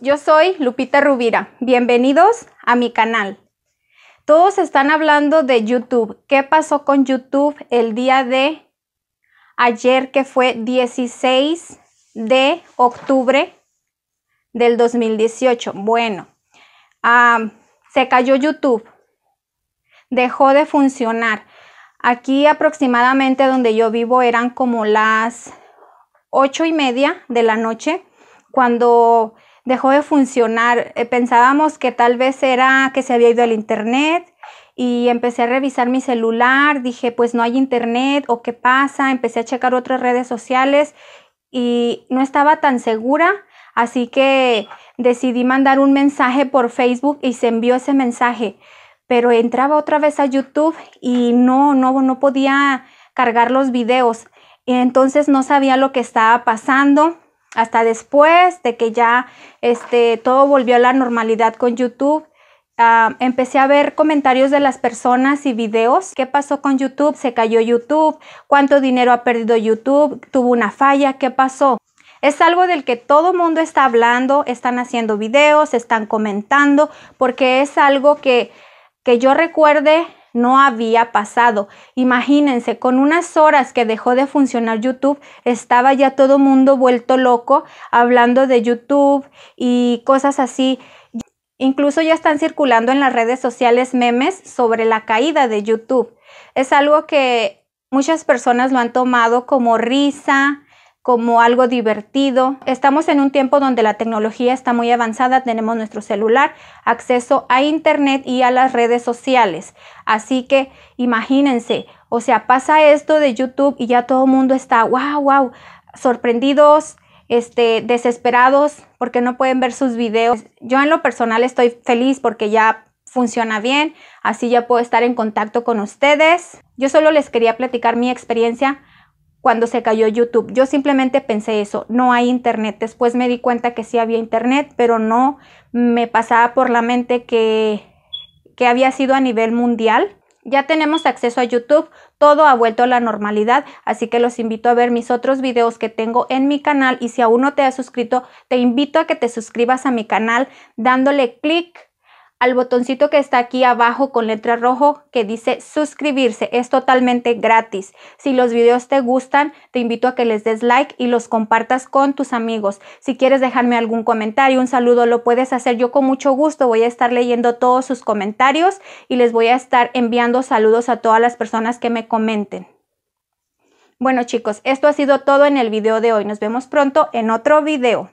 yo soy Lupita Rubira. Bienvenidos a mi canal. Todos están hablando de YouTube. ¿Qué pasó con YouTube el día de ayer que fue 16 de octubre del 2018? Bueno, se cayó YouTube. Dejó de funcionar. Aquí aproximadamente donde yo vivo eran como las ocho y media de la noche cuando dejó de funcionar. Eh, pensábamos que tal vez era que se había ido al internet y empecé a revisar mi celular, dije pues no hay internet o qué pasa, empecé a checar otras redes sociales y no estaba tan segura, así que decidí mandar un mensaje por Facebook y se envió ese mensaje, pero entraba otra vez a YouTube y no, no, no podía cargar los videos, entonces no sabía lo que estaba pasando hasta después de que ya este, todo volvió a la normalidad con YouTube. Ah, empecé a ver comentarios de las personas y videos. ¿Qué pasó con YouTube? ¿Se cayó YouTube? ¿Cuánto dinero ha perdido YouTube? ¿Tuvo una falla? ¿Qué pasó? Es algo del que todo mundo está hablando, están haciendo videos, están comentando, porque es algo que, que yo recuerde no había pasado. Imagínense, con unas horas que dejó de funcionar YouTube, estaba ya todo mundo vuelto loco hablando de YouTube y cosas así. Incluso ya están circulando en las redes sociales memes sobre la caída de YouTube. Es algo que muchas personas lo han tomado como risa, como algo divertido. Estamos en un tiempo donde la tecnología está muy avanzada, tenemos nuestro celular, acceso a Internet y a las redes sociales. Así que imagínense, o sea, pasa esto de YouTube y ya todo el mundo está, wow, wow, sorprendidos, este, desesperados porque no pueden ver sus videos. Yo en lo personal estoy feliz porque ya funciona bien, así ya puedo estar en contacto con ustedes. Yo solo les quería platicar mi experiencia cuando se cayó YouTube. Yo simplemente pensé eso, no hay internet. Después me di cuenta que sí había internet, pero no me pasaba por la mente que, había sido a nivel mundial. Ya tenemos acceso a YouTube, todo ha vuelto a la normalidad, así que los invito a ver mis otros videos que tengo en mi canal y si aún no te has suscrito, te invito a que te suscribas a mi canal dándole clic al botoncito que está aquí abajo con letra rojo que dice suscribirse. Es totalmente gratis. Si los videos te gustan, te invito a que les des like y los compartas con tus amigos. Si quieres dejarme algún comentario, un saludo, lo puedes hacer. Yo con mucho gusto voy a estar leyendo todos sus comentarios y les voy a estar enviando saludos a todas las personas que me comenten. Bueno chicos, esto ha sido todo en el video de hoy. Nos vemos pronto en otro video.